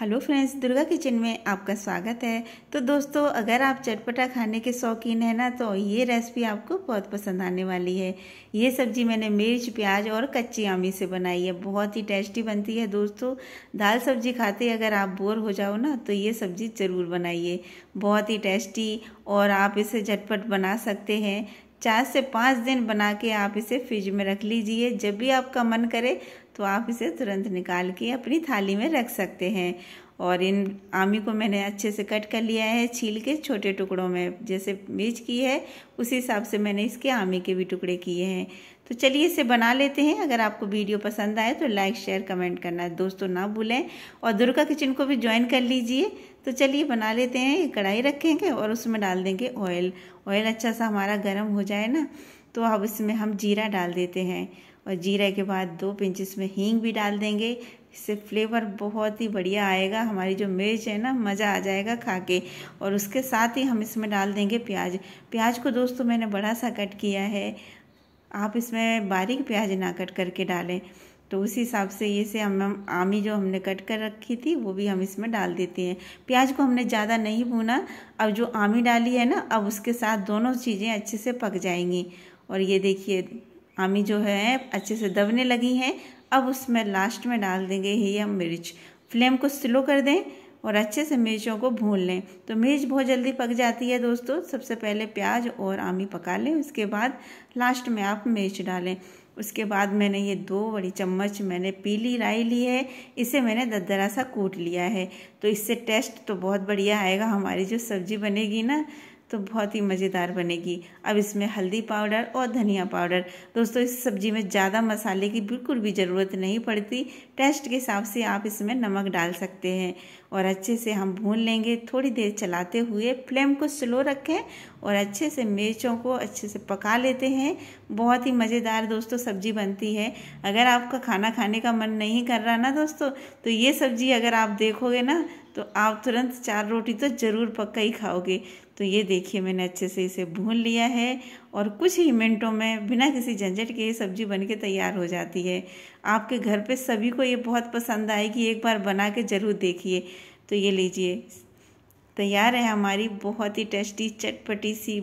hello friends Durga kitchen में आपका स्वागत है तो दोस्तों अगर आप चटपटा खाने के शौकीन हैं ना तो ये रेसिपी आपको बहुत पसंद आने वाली है ये सब्जी मैंने मिर्च प्याज और कच्ची आमी से बनाई है बहुत ही टेस्टी बनती है दोस्तों दाल सब्जी खाते अगर आप बोर हो जाओ ना तो ये सब्जी ज़रूर बनाइए बहुत ही टेस्टी और आप इसे झटपट बना सकते हैं चार से पाँच दिन बना के आप इसे फ्रिज में रख लीजिए जब भी आपका मन करे तो आप इसे तुरंत निकाल के अपनी थाली में रख सकते हैं और इन आमी को मैंने अच्छे से कट कर लिया है छील के छोटे टुकड़ों में जैसे मिर्च की है उसी हिसाब से मैंने इसके आमी के भी टुकड़े किए हैं तो चलिए इसे बना लेते हैं अगर आपको वीडियो पसंद आए तो लाइक शेयर कमेंट करना दोस्तों ना भूलें और दुर्गा किचन को भी ज्वाइन कर लीजिए तो चलिए बना लेते हैं कढ़ाई रखेंगे और उसमें डाल देंगे ऑयल ऑयल अच्छा सा हमारा गर्म हो जाए ना तो अब इसमें हम जीरा डाल देते हैं और जीरे के बाद दो पिंच में हींग भी डाल देंगे इससे फ्लेवर बहुत ही बढ़िया आएगा हमारी जो मिर्च है ना मज़ा आ जाएगा खा के और उसके साथ ही हम इसमें डाल देंगे प्याज प्याज को दोस्तों मैंने बड़ा सा कट किया है आप इसमें बारीक प्याज ना कट करके डालें तो उसी हिसाब से ये से हम आमी जो हमने कट कर रखी थी वो भी हम इसमें डाल देते हैं प्याज को हमने ज़्यादा नहीं भूना अब जो आमी डाली है ना अब उसके साथ दोनों चीज़ें अच्छे से पक जाएंगी और ये देखिए आमी जो है अच्छे से दबने लगी हैं अब उसमें लास्ट में डाल देंगे ही हम मिर्च फ्लेम को स्लो कर दें और अच्छे से मिर्चों को भून लें तो मिर्च बहुत जल्दी पक जाती है दोस्तों सबसे पहले प्याज और आमी पका लें उसके बाद लास्ट में आप मिर्च डालें उसके बाद मैंने ये दो बड़ी चम्मच मैंने पीली राई ली है इसे मैंने ददरा सा कूट लिया है तो इससे टेस्ट तो बहुत बढ़िया आएगा हमारी जो सब्ज़ी बनेगी ना तो बहुत ही मज़ेदार बनेगी अब इसमें हल्दी पाउडर और धनिया पाउडर दोस्तों इस सब्ज़ी में ज़्यादा मसाले की बिल्कुल भी ज़रूरत नहीं पड़ती टेस्ट के हिसाब से आप इसमें नमक डाल सकते हैं और अच्छे से हम भून लेंगे थोड़ी देर चलाते हुए फ्लेम को स्लो रखें और अच्छे से मिर्चों को अच्छे से पका लेते हैं बहुत ही मज़ेदार दोस्तों सब्ज़ी बनती है अगर आपका खाना खाने का मन नहीं कर रहा ना दोस्तों तो ये सब्ज़ी अगर आप देखोगे ना तो आप तुरंत चार रोटी तो ज़रूर पक्का ही खाओगे तो ये देखिए मैंने अच्छे से इसे भून लिया है और कुछ ही मिनटों में बिना किसी झंझट के ये सब्ज़ी बन के तैयार हो जाती है आपके घर पे सभी को ये बहुत पसंद आएगी एक बार बना के ज़रूर देखिए तो ये लीजिए तैयार है हमारी बहुत ही टेस्टी चटपटी सी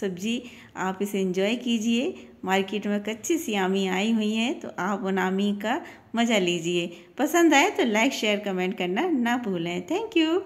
सब्जी आप इसे इंजॉय कीजिए मार्केट में कच्ची सियामी आई हुई हैं तो आप उन आमी का मज़ा लीजिए पसंद आए तो लाइक शेयर कमेंट करना ना भूलें थैंक यू